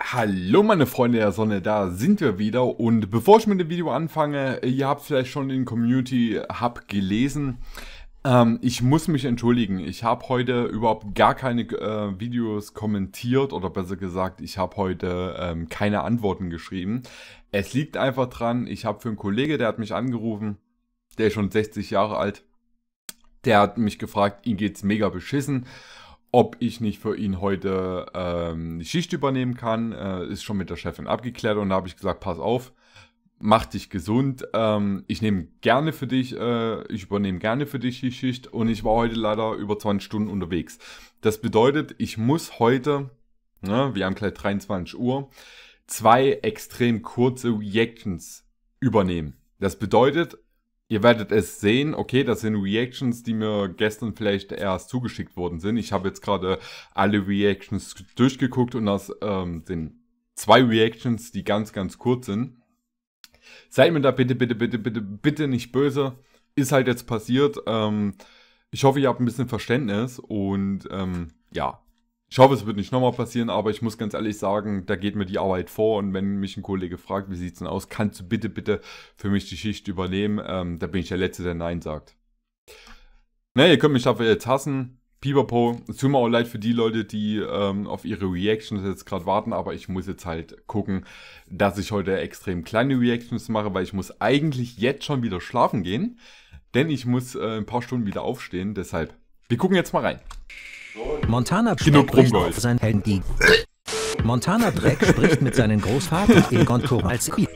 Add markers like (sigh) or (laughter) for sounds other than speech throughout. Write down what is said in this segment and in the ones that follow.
Hallo meine Freunde der Sonne, da sind wir wieder und bevor ich mit dem Video anfange, ihr habt vielleicht schon den Community Hub gelesen, ähm, ich muss mich entschuldigen, ich habe heute überhaupt gar keine äh, Videos kommentiert oder besser gesagt, ich habe heute ähm, keine Antworten geschrieben. Es liegt einfach dran, ich habe für einen Kollege, der hat mich angerufen, der ist schon 60 Jahre alt, der hat mich gefragt, ihm geht's mega beschissen ob ich nicht für ihn heute ähm, die Schicht übernehmen kann. Äh, ist schon mit der Chefin abgeklärt und da habe ich gesagt, pass auf, mach dich gesund. Ähm, ich nehme gerne für dich, äh, ich übernehme gerne für dich die Schicht und ich war heute leider über 20 Stunden unterwegs. Das bedeutet, ich muss heute, ne, wir haben gleich 23 Uhr, zwei extrem kurze Reactions übernehmen. Das bedeutet, Ihr werdet es sehen, okay, das sind Reactions, die mir gestern vielleicht erst zugeschickt worden sind. Ich habe jetzt gerade alle Reactions durchgeguckt und das ähm, sind zwei Reactions, die ganz, ganz kurz sind. Seid mir da bitte, bitte, bitte, bitte, bitte nicht böse. Ist halt jetzt passiert. Ähm, ich hoffe, ihr habt ein bisschen Verständnis und ähm, ja, ich hoffe, es wird nicht nochmal passieren, aber ich muss ganz ehrlich sagen, da geht mir die Arbeit vor und wenn mich ein Kollege fragt, wie sieht's denn aus, kannst du bitte, bitte für mich die Schicht übernehmen, ähm, da bin ich der Letzte, der Nein sagt. Na, ihr könnt mich dafür jetzt hassen. Pipapo, es tut mir auch leid für die Leute, die ähm, auf ihre Reactions jetzt gerade warten, aber ich muss jetzt halt gucken, dass ich heute extrem kleine Reactions mache, weil ich muss eigentlich jetzt schon wieder schlafen gehen, denn ich muss äh, ein paar Stunden wieder aufstehen, deshalb, wir gucken jetzt mal rein. Montana Genug spricht auf sein Handy. Montana Dreck spricht mit seinen Großvater Egon (laughs) Kor als Hi,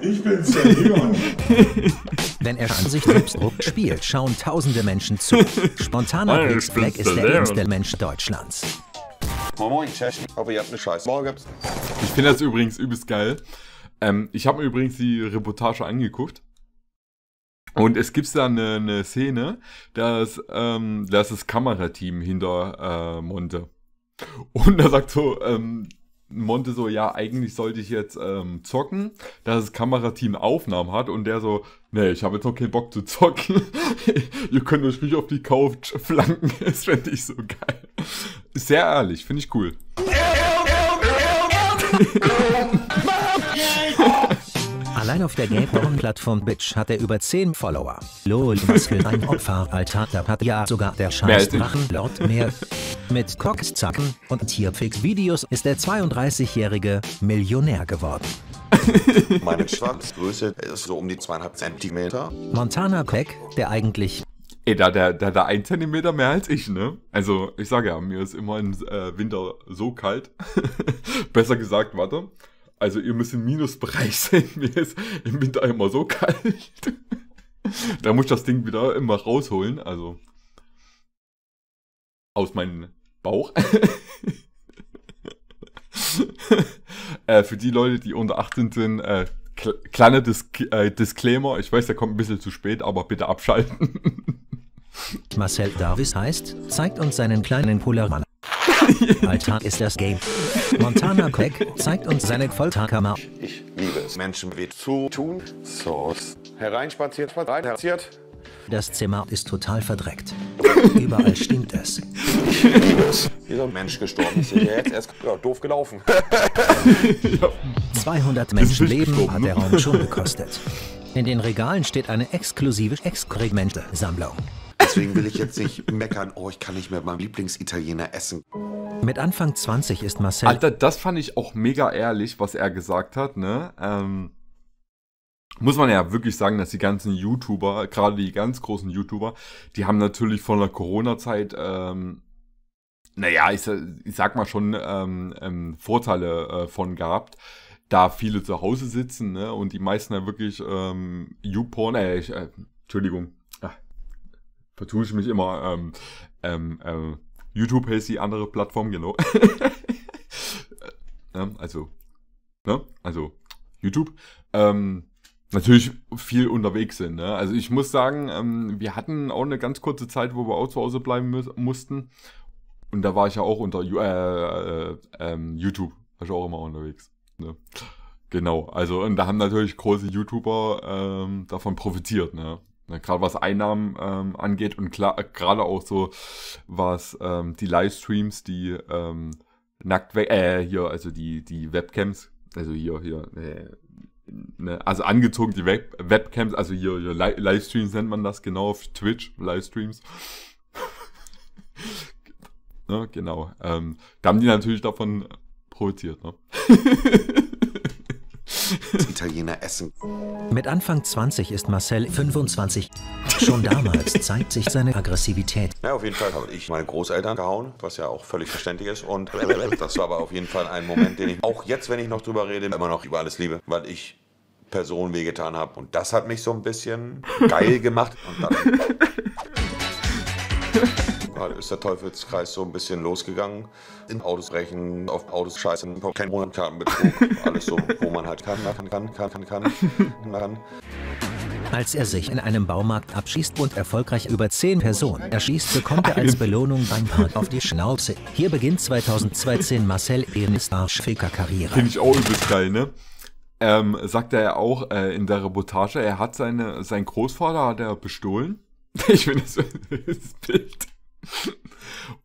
ich bin's, der Egon. (laughs) Wenn er an sich selbst spielt, schauen tausende Menschen zu. Spontana Drecks Black ist der lebendste Mensch Deutschlands. Moin Moin, Tschechen, aber ihr habt eine Scheiße. Morgen Ich finde das übrigens übelst geil. Ähm, ich habe mir übrigens die Reportage angeguckt. Und es gibt da eine, eine Szene, dass, ähm, dass das Kamerateam hinter äh, Monte. Und da sagt so, ähm, Monte so, ja, eigentlich sollte ich jetzt ähm, zocken, dass das Kamerateam Aufnahmen hat und der so, nee, ich habe jetzt noch keinen Bock zu zocken. Ihr könnt euch nicht auf die Couch flanken. Das fände ich so geil. Sehr ehrlich, finde ich cool. Allein auf der Gameboy-Plattform Bitch hat er über 10 Follower. Lol, was für ein Opfer, Alter, da hat ja sogar der Scheißdrachenlord mehr. Mit Cockzacken und Tierfix-Videos ist der 32-Jährige Millionär geworden. (laughs) Meine Schwanzgröße ist so um die zweieinhalb Zentimeter. Montana Crack, der eigentlich Ey, da der, der, der ein Zentimeter mehr als ich, ne? Also, ich sage ja, mir ist immer im äh, Winter so kalt. (laughs) Besser gesagt, warte. Also ihr müsst im Minusbereich (laughs) sein. Mir ist im Winter immer so kalt. da muss ich das Ding wieder immer rausholen. Also aus meinem Bauch. (laughs) äh, für die Leute, die unter 18 sind, äh, kleiner Dis äh, Disclaimer. Ich weiß, der kommt ein bisschen zu spät, aber bitte abschalten. Marcel Davis heißt, zeigt uns seinen kleinen Polarmann. Alltag ist das Game. Montana Crack zeigt uns seine Folterkammer. Ich liebe es. Menschen wie zu tun. Sauce. Hereinspaziert, spaziert. Das Zimmer ist total verdreckt. Überall stinkt es. Ich liebe es. Dieser Mensch gestorben ist hier jetzt erst ja, doof gelaufen. 200 Menschen Leben hat der Raum schon gekostet. In den Regalen steht eine exklusive Exkremente-Sammlung. Deswegen will ich jetzt nicht meckern, oh, ich kann nicht mehr meinem Lieblingsitaliener essen. Mit Anfang 20 ist Marcel. Alter, das fand ich auch mega ehrlich, was er gesagt hat, ne? Ähm, muss man ja wirklich sagen, dass die ganzen YouTuber, gerade die ganz großen YouTuber, die haben natürlich von der Corona-Zeit, ähm, naja, ich, ich, sag mal schon, ähm, ähm, Vorteile äh, von gehabt da viele zu Hause sitzen ne, und die meisten ja wirklich ähm, YouPorn, äh, ich, äh, Entschuldigung, ah, vertue ich mich immer, ähm, ähm, äh, YouTube heißt die andere Plattform, genau. ähm, (laughs) also, ne? Also, YouTube. Ähm, natürlich viel unterwegs sind. Ne? Also ich muss sagen, ähm, wir hatten auch eine ganz kurze Zeit, wo wir auch zu Hause bleiben mussten. Und da war ich ja auch unter äh, äh, äh, YouTube, war ich auch immer unterwegs. Ne? Genau, also und da haben natürlich große YouTuber ähm, davon profitiert. Ne? Ne, gerade was Einnahmen ähm, angeht und äh, gerade auch so, was ähm, die Livestreams, die ähm, nackt äh, hier, also die, die Webcams, also hier, hier, äh, ne, also angezogen die Web Webcams, also hier, hier Li Livestreams nennt man das genau auf Twitch, Livestreams. (laughs) ne, genau. Ähm, da haben die natürlich davon profitiert, ne? (laughs) Italiener essen. Mit Anfang 20 ist Marcel 25. Schon damals (laughs) zeigt sich seine Aggressivität. Ja, auf jeden Fall habe ich meine Großeltern gehauen, was ja auch völlig verständlich ist. Und (laughs) das war aber auf jeden Fall ein Moment, den ich auch jetzt, wenn ich noch drüber rede, immer noch über alles liebe, weil ich Personen wehgetan habe. Und das hat mich so ein bisschen geil gemacht. Und dann (laughs) ist der Teufelskreis so ein bisschen losgegangen. In Autos brechen, auf Autos scheißen, kein Monatkartenbetrug, (laughs) alles so, wo man halt kann, kann, kann, kann, kann, kann, kann. Als er sich in einem Baumarkt abschießt und erfolgreich über zehn Personen erschießt, bekommt er als Belohnung beim Park auf die Schnauze. Hier beginnt 2012 Marcel Enis Arschficker-Karriere. Finde ich auch übelst geil, ne? Ähm, sagt er auch äh, in der Reportage, er hat seine, seinen Großvater hat er bestohlen. (laughs) Ich finde das, (laughs) das Bild (laughs)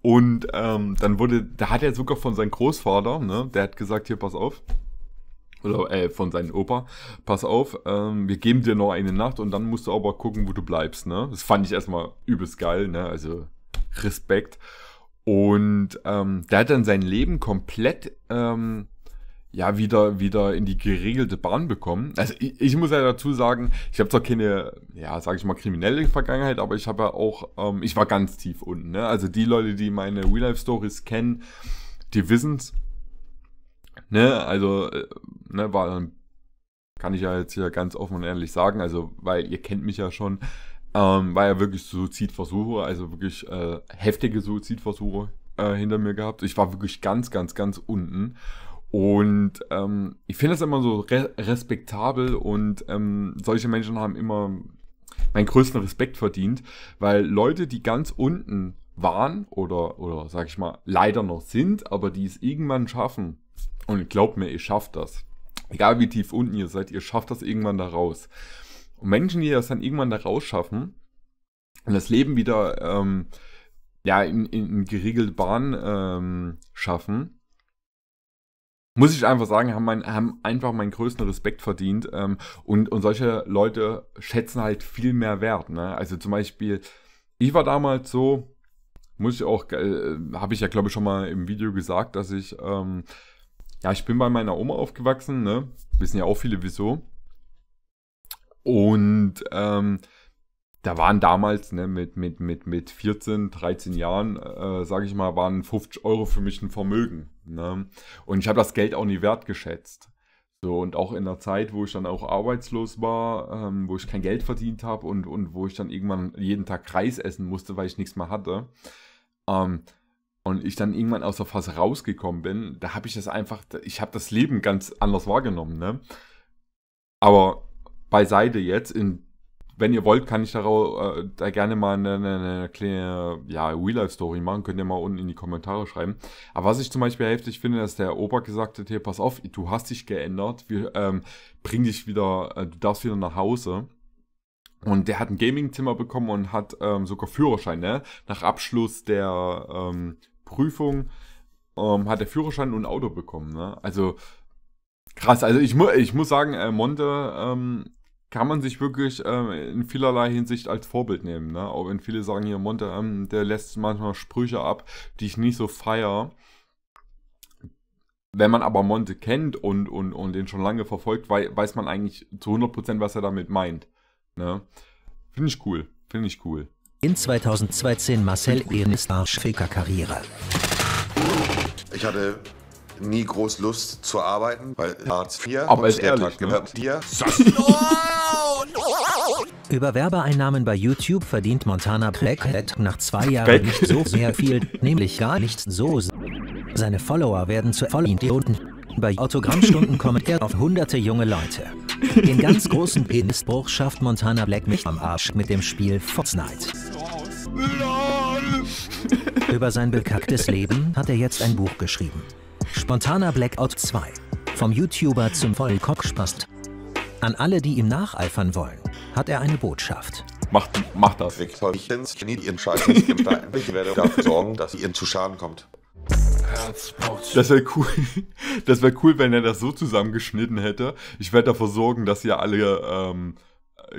Und ähm, dann wurde, da hat er sogar von seinem Großvater, ne, der hat gesagt, hier, pass auf, oder äh, von seinem Opa, pass auf, ähm, wir geben dir noch eine Nacht und dann musst du aber gucken, wo du bleibst, ne. Das fand ich erstmal übelst geil, ne, also Respekt. Und ähm, der hat dann sein Leben komplett ähm, ja wieder, wieder in die geregelte Bahn bekommen. Also ich, ich muss ja dazu sagen, ich habe zwar keine, ja, sage ich mal, kriminelle Vergangenheit, aber ich habe ja auch, ähm, ich war ganz tief unten. Ne? Also die Leute, die meine Real-Life-Stories kennen, die wissen's. Ne, also, äh, ne, war, kann ich ja jetzt hier ganz offen und ehrlich sagen, also, weil ihr kennt mich ja schon, ähm, war ja wirklich Suizidversuche, also wirklich äh, heftige Suizidversuche äh, hinter mir gehabt. Ich war wirklich ganz, ganz, ganz unten. Und ähm, ich finde das immer so re respektabel und ähm, solche Menschen haben immer meinen größten Respekt verdient, weil Leute, die ganz unten waren oder, oder sag ich mal, leider noch sind, aber die es irgendwann schaffen, und glaubt mir, ihr schafft das. Egal wie tief unten ihr seid, ihr schafft das irgendwann da raus. Und Menschen, die das dann irgendwann da raus schaffen und das Leben wieder ähm, ja, in, in, in geregelte Bahn ähm, schaffen, muss ich einfach sagen, haben, mein, haben einfach meinen größten Respekt verdient. Ähm, und, und solche Leute schätzen halt viel mehr Wert. Ne? Also zum Beispiel, ich war damals so, muss ich auch, äh, habe ich ja glaube ich schon mal im Video gesagt, dass ich, ähm, ja, ich bin bei meiner Oma aufgewachsen, ne? Wissen ja auch viele wieso. Und ähm, da waren damals ne, mit, mit, mit, mit 14, 13 Jahren, äh, sage ich mal, waren 50 Euro für mich ein Vermögen. Ne? Und ich habe das Geld auch nie wertgeschätzt. So, und auch in der Zeit, wo ich dann auch arbeitslos war, ähm, wo ich kein Geld verdient habe und, und wo ich dann irgendwann jeden Tag Reis essen musste, weil ich nichts mehr hatte. Ähm, und ich dann irgendwann aus der Phase rausgekommen bin, da habe ich das einfach, ich habe das Leben ganz anders wahrgenommen. Ne? Aber beiseite jetzt, in wenn ihr wollt, kann ich darauf, äh, da gerne mal eine, eine, eine kleine ja, Real-Life-Story machen. Könnt ihr mal unten in die Kommentare schreiben. Aber was ich zum Beispiel heftig finde, dass der Opa gesagt hat, hier, pass auf, du hast dich geändert. Wir ähm, bring dich wieder, äh, du darfst wieder nach Hause. Und der hat ein Gaming-Zimmer bekommen und hat ähm, sogar Führerschein, ne? Nach Abschluss der ähm, Prüfung ähm, hat er Führerschein und ein Auto bekommen, ne? Also, krass. Also ich, mu ich muss sagen, äh, Monte ähm, kann man sich wirklich ähm, in vielerlei Hinsicht als Vorbild nehmen. Ne? Auch wenn viele sagen, hier Monte, ähm, der lässt manchmal Sprüche ab, die ich nicht so feier. Wenn man aber Monte kennt und, und, und den schon lange verfolgt, wei weiß man eigentlich zu 100%, was er damit meint. Ne? Finde ich cool. Finde ich cool. In 2012 Marcel Ehrenes Arsch Karriere. Ich hatte nie groß Lust zu arbeiten, weil Hartz IV Aber ist der ehrlich, Tag ne? dir. Über Werbeeinnahmen bei YouTube verdient Montana Black nach zwei Jahren nicht so sehr viel, nämlich gar nichts so. Seine Follower werden zu Vollidioten. Bei Autogrammstunden kommt er auf hunderte junge Leute. Den ganz großen Penisbruch schafft Montana Black mich am Arsch mit dem Spiel Fortnite. Über sein bekacktes Leben hat er jetzt ein Buch geschrieben. Spontaner Blackout 2. Vom YouTuber zum Vollkockspast. An alle, die ihm nacheifern wollen, hat er eine Botschaft. Macht, macht das, Viktorchen, nie ihren Scheiß nicht Ich werde dafür sorgen, dass ihr zu Schaden kommt. Das wäre cool. Das wäre cool, wenn er das so zusammengeschnitten hätte. Ich werde dafür sorgen, dass ihr alle ähm,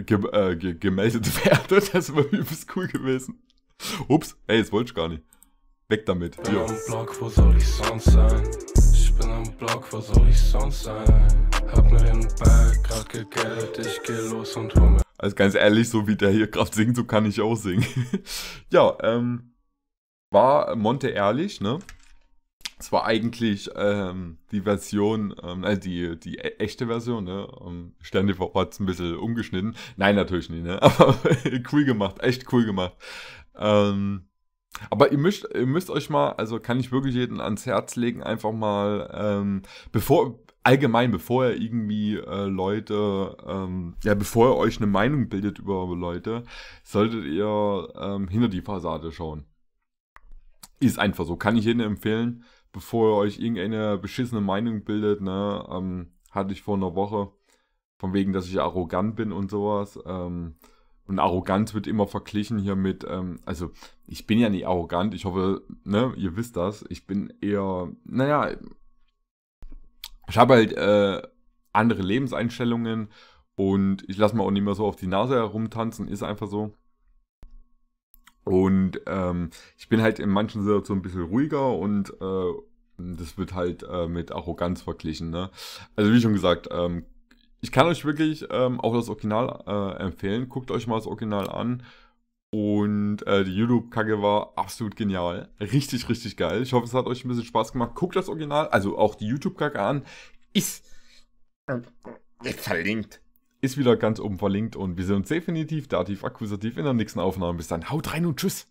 ge äh, ge gemeldet (laughs) werdet. Das wäre übelst cool gewesen. Ups, ey, das wollte ich gar nicht. Weg damit. Jo. Blog, wo soll ich sonst sein? bin am Block, wo soll ich sonst sein? Hab mir den Bag grad gegelt, ich geh los und hol mir. Also ganz ehrlich, so wie der hier gerade singt, so kann ich auch singen. (laughs) ja, ähm, war Monte ehrlich, ne? Es war eigentlich ähm, die Version, ähm, äh, die, die e-, echte Version, ne? Um, ähm, Stern TV hat ein bisschen umgeschnitten. Nein, natürlich nicht, ne? (laughs) Aber cool gemacht, echt cool gemacht. Ähm, aber ihr müsst, ihr müsst euch mal, also kann ich wirklich jeden ans Herz legen, einfach mal, ähm, bevor, allgemein, bevor ihr irgendwie äh, Leute, ähm, ja, bevor ihr euch eine Meinung bildet über Leute, solltet ihr ähm, hinter die Fassade schauen. Ist einfach so, kann ich jedem empfehlen, bevor ihr euch irgendeine beschissene Meinung bildet, ne, ähm, hatte ich vor einer Woche, von wegen, dass ich arrogant bin und sowas, ähm, und Arroganz wird immer verglichen hier mit, ähm, also ich bin ja nicht arrogant, ich hoffe, ne, ihr wisst das. Ich bin eher, naja, ich habe halt äh, andere Lebenseinstellungen und ich lasse mir auch nicht mehr so auf die Nase herumtanzen, ist einfach so. Und ähm, ich bin halt in manchen Situationen ein bisschen ruhiger und äh, das wird halt äh, mit Arroganz verglichen. Ne? Also wie schon gesagt, ähm, ich kann euch wirklich ähm, auch das Original äh, empfehlen. Guckt euch mal das Original an. Und äh, die YouTube-Kacke war absolut genial. Richtig, richtig geil. Ich hoffe, es hat euch ein bisschen Spaß gemacht. Guckt das Original, also auch die YouTube-Kacke an. Ist verlinkt. Ist wieder ganz oben verlinkt. Und wir sehen uns definitiv dativ, akkusativ in der nächsten Aufnahme. Bis dann. Haut rein und tschüss.